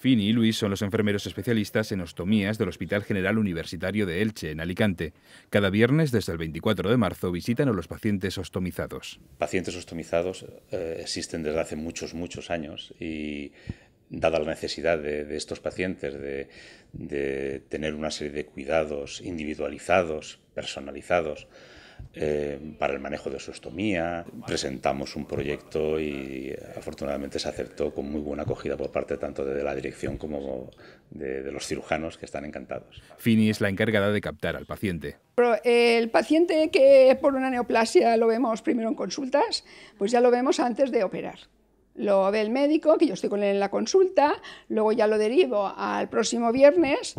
Fini y Luis son los enfermeros especialistas en ostomías del Hospital General Universitario de Elche, en Alicante. Cada viernes, desde el 24 de marzo, visitan a los pacientes ostomizados. Pacientes ostomizados eh, existen desde hace muchos, muchos años y dada la necesidad de, estos pacientes de tener una serie de cuidados individualizados, personalizados, eh, para el manejo de su estomía, Presentamos un proyecto y eh, afortunadamente se acertó con muy buena acogida por parte tanto de la dirección como de, los cirujanos que están encantados. Fini es la encargada de captar al paciente. Eh, el paciente que por una neoplasia lo vemos primero en consultas, pues ya lo vemos antes de operar. Lo ve el médico, que yo estoy con él en la consulta, luego ya lo derivo al próximo viernes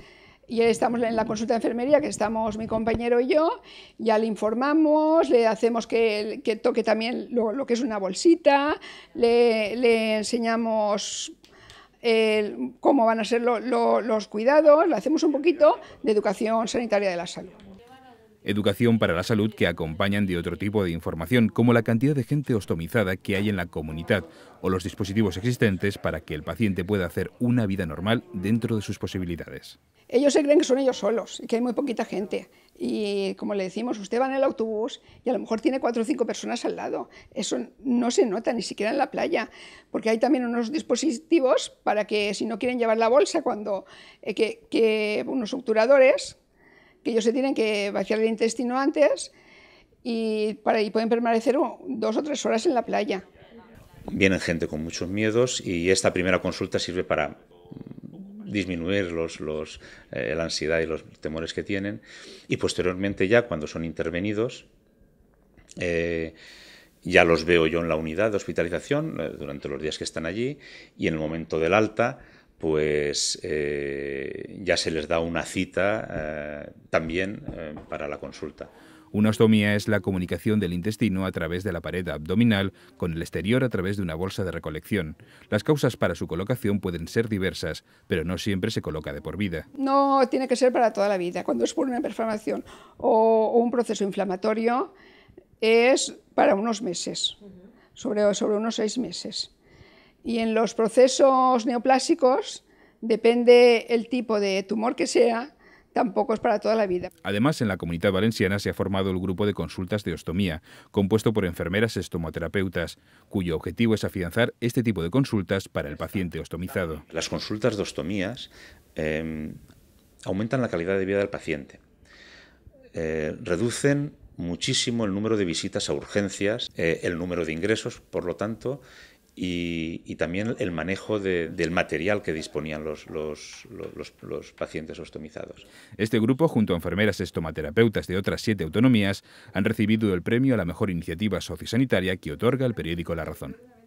y estamos en la consulta de enfermería, que estamos mi compañero y yo, ya le informamos, le hacemos que, toque también lo, que es una bolsita, le, enseñamos cómo van a ser los cuidados, le hacemos un poquito de educación sanitaria de la salud. Educación para la salud que acompañan de otro tipo de información, como la cantidad de gente ostomizada que hay en la comunidad o los dispositivos existentes para que el paciente pueda hacer una vida normal dentro de sus posibilidades. Ellos se creen que son ellos solos y que hay muy poquita gente. Y como le decimos, usted va en el autobús y a lo mejor tiene cuatro o cinco personas al lado. Eso no se nota ni siquiera en la playa, porque hay también unos dispositivos para que si no quieren llevar la bolsa, cuando eh, que, unos obturadores, que ellos se tienen que vaciar el intestino antes y, para, y pueden permanecer dos o tres horas en la playa. Vienen gente con muchos miedos y esta primera consulta sirve para disminuir los, los eh, la ansiedad y los temores que tienen. Y posteriormente ya cuando son intervenidos, eh, ya los veo yo en la unidad de hospitalización eh, durante los días que están allí y en el momento del alta pues eh, ya se les da una cita eh, también eh, para la consulta. Una ostomía es la comunicación del intestino a través de la pared abdominal con el exterior a través de una bolsa de recolección. Las causas para su colocación pueden ser diversas, pero no siempre se coloca de por vida. No tiene que ser para toda la vida. Cuando es por una perforación o un proceso inflamatorio, es para unos meses, sobre unos seis meses. Y en los procesos neoplásicos, depende el tipo de tumor que sea, tampoco es para toda la vida. Además, en la comunidad valenciana se ha formado el grupo de consultas de ostomía, compuesto por enfermeras estomoterapeutas, cuyo objetivo es afianzar este tipo de consultas para el paciente ostomizado. Las consultas de ostomías em, aumentan la calidad de vida del paciente, eh, reducen muchísimo el número de visitas a urgencias, eh, el número de ingresos, por lo tanto, y, también el manejo del material que disponían los, pacientes ostomizados. Este grupo, junto a enfermeras estomaterapeutas de otras siete autonomías, han recibido el premio a la mejor iniciativa sociosanitaria que otorga el periódico La Razón.